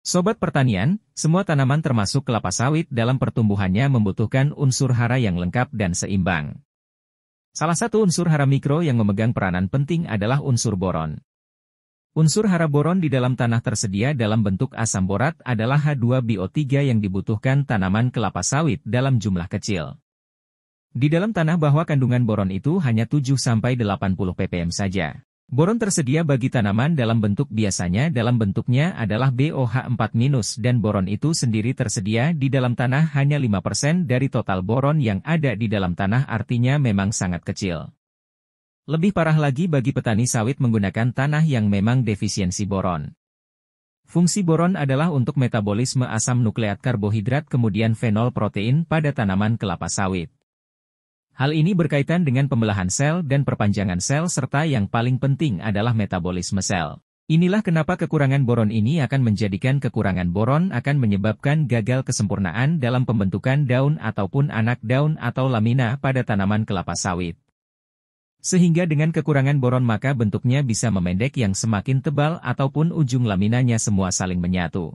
Sobat pertanian, semua tanaman termasuk kelapa sawit dalam pertumbuhannya membutuhkan unsur hara yang lengkap dan seimbang. Salah satu unsur hara mikro yang memegang peranan penting adalah unsur boron. Unsur hara boron di dalam tanah tersedia dalam bentuk asam borat adalah H2BO3 yang dibutuhkan tanaman kelapa sawit dalam jumlah kecil. Di dalam tanah bahwa kandungan boron itu hanya 7-80 ppm saja. Boron tersedia bagi tanaman dalam bentuk biasanya dalam bentuknya adalah BOH4- dan boron itu sendiri tersedia di dalam tanah hanya 5% dari total boron yang ada di dalam tanah artinya memang sangat kecil. Lebih parah lagi bagi petani sawit menggunakan tanah yang memang defisiensi boron. Fungsi boron adalah untuk metabolisme asam nukleat karbohidrat kemudian fenol protein pada tanaman kelapa sawit. Hal ini berkaitan dengan pembelahan sel dan perpanjangan sel serta yang paling penting adalah metabolisme sel. Inilah kenapa kekurangan boron ini akan menjadikan kekurangan boron akan menyebabkan gagal kesempurnaan dalam pembentukan daun ataupun anak daun atau lamina pada tanaman kelapa sawit. Sehingga dengan kekurangan boron maka bentuknya bisa memendek yang semakin tebal ataupun ujung laminanya semua saling menyatu.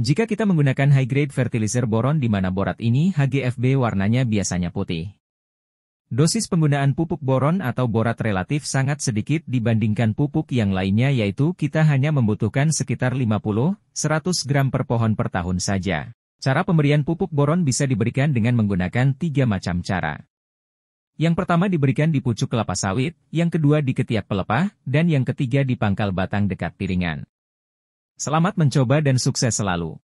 Jika kita menggunakan high-grade fertilizer boron di mana borat ini HGFB warnanya biasanya putih. Dosis penggunaan pupuk boron atau borat relatif sangat sedikit dibandingkan pupuk yang lainnya yaitu kita hanya membutuhkan sekitar 50-100 gram per pohon per tahun saja. Cara pemberian pupuk boron bisa diberikan dengan menggunakan tiga macam cara. Yang pertama diberikan di pucuk kelapa sawit, yang kedua di ketiak pelepah, dan yang ketiga di pangkal batang dekat piringan. Selamat mencoba dan sukses selalu.